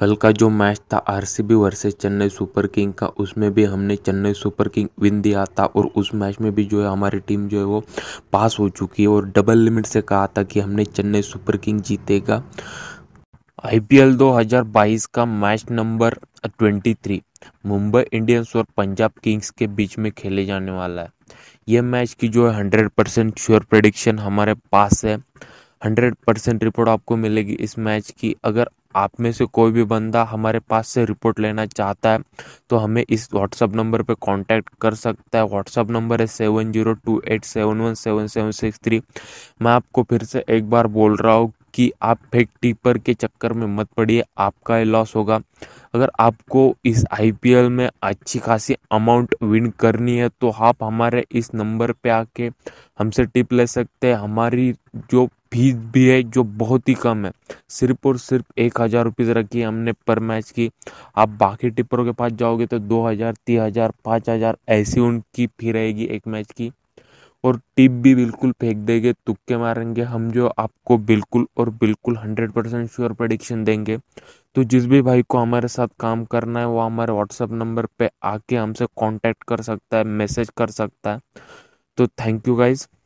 कल का जो मैच था RCB versus Chennai Super King का उसमें भी हमने चेन्नई सुपर किंग विन दिया था और उस मैच में भी जो है हमारी टीम जो है वो पास हो चुकी है और डबल लिमिट से कहा था कि हमने चेन्नई सुपर किंग जीतेगा आईपीएल 2022 का मैच नंबर 23 मुंबई इंडियंस और पंजाब किंग्स के बीच में खेले जाने वाला है यह मैच की जो है हंड्रेड परसेंट श्योर प्रडिक्शन हमारे पास है हंड्रेड परसेंट रिपोर्ट आपको मिलेगी इस मैच की अगर आप में से कोई भी बंदा हमारे पास से रिपोर्ट लेना चाहता है तो हमें इस व्हाट्सअप नंबर पर कांटेक्ट कर सकता है व्हाट्सअप नंबर है seven zero two eight seven one seven seven six three मैं आपको फिर से एक बार बोल रहा हूँ कि आप फेक टीपर के चक्कर में मत पड़िए आपका लॉस होगा अगर आपको इस आई में अच्छी खासी अमाउंट विन करनी है तो आप हमारे इस नंबर पे आके हमसे टिप ले सकते हैं हमारी जो फीस भी है जो बहुत ही कम है सिर्फ और सिर्फ एक हज़ार रुपीज़ रखी है हमने पर मैच की आप बाकी टिप्परों के पास जाओगे तो दो हज़ार तीन हज़ार पाँच हज़ार ऐसी उनकी फी रहेगी एक मैच की और टिप भी बिल्कुल फेंक देंगे तुक्के मारेंगे हम जो आपको बिल्कुल और बिल्कुल हंड्रेड परसेंट श्योर प्रडिक्शन देंगे तो जिस भी भाई को हमारे साथ काम करना है वो हमारे व्हाट्सअप नंबर पे आके हमसे कांटेक्ट कर सकता है मैसेज कर सकता है तो थैंक यू गाइज़